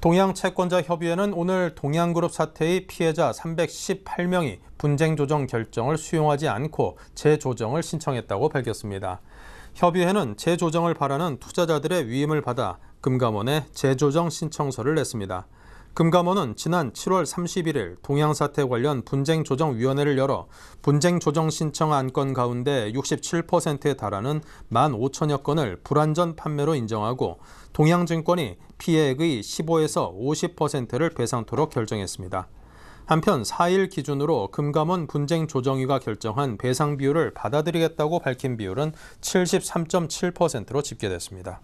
동양채권자협의회는 오늘 동양그룹 사태의 피해자 318명이 분쟁조정 결정을 수용하지 않고 재조정을 신청했다고 밝혔습니다. 협의회는 재조정을 바라는 투자자들의 위임을 받아 금감원에 재조정 신청서를 냈습니다. 금감원은 지난 7월 31일 동양사태 관련 분쟁조정위원회를 열어 분쟁조정 신청 안건 가운데 67%에 달하는 1 5 0 0 0여 건을 불완전 판매로 인정하고 동양증권이 피해액의 15에서 50%를 배상토록 결정했습니다. 한편 4일 기준으로 금감원 분쟁조정위가 결정한 배상 비율을 받아들이겠다고 밝힌 비율은 73.7%로 집계됐습니다.